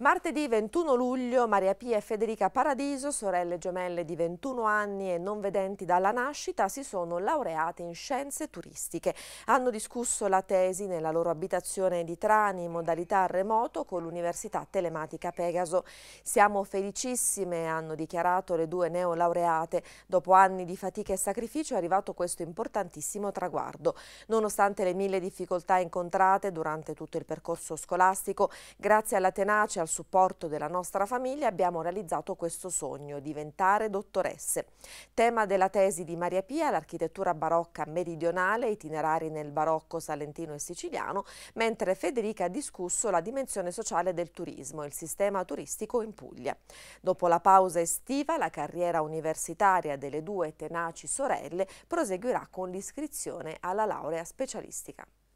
Martedì 21 luglio Maria Pia e Federica Paradiso, sorelle gemelle di 21 anni e non vedenti dalla nascita, si sono laureate in scienze turistiche. Hanno discusso la tesi nella loro abitazione di Trani in modalità remoto con l'Università Telematica Pegaso. Siamo felicissime, hanno dichiarato le due neolaureate. Dopo anni di fatica e sacrificio è arrivato questo importantissimo traguardo. Nonostante le mille difficoltà incontrate durante tutto il percorso scolastico, grazie alla tenacia, al al supporto della nostra famiglia abbiamo realizzato questo sogno, diventare dottoresse. Tema della tesi di Maria Pia, l'architettura barocca meridionale, itinerari nel barocco salentino e siciliano, mentre Federica ha discusso la dimensione sociale del turismo, il sistema turistico in Puglia. Dopo la pausa estiva, la carriera universitaria delle due tenaci sorelle proseguirà con l'iscrizione alla laurea specialistica.